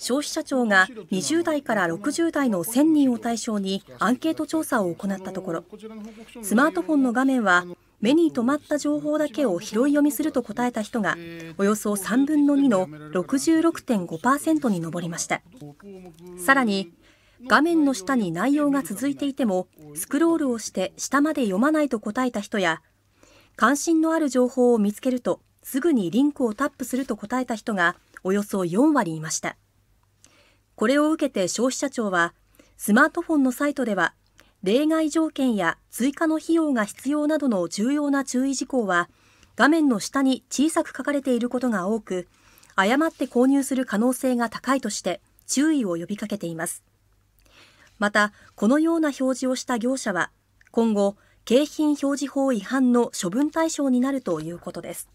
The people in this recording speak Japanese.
消費者庁が20代から60代の1000人を対象にアンケート調査を行ったところスマートフォンの画面は目に留まった情報だけを拾い読みすると答えた人がおよそ3分の2の66.5%に上りましたさらに画面の下に内容が続いていてもスクロールをして下まで読まないと答えた人や関心のある情報を見つけるとすぐにリンクをタップすると答えた人がおよそ4割いました。これを受けて消費者庁はスマートフォンのサイトでは例外条件や追加の費用が必要などの重要な注意事項は画面の下に小さく書かれていることが多く誤って購入する可能性が高いとして注意を呼びかけていますまたこのような表示をした業者は今後景品表示法違反の処分対象になるということです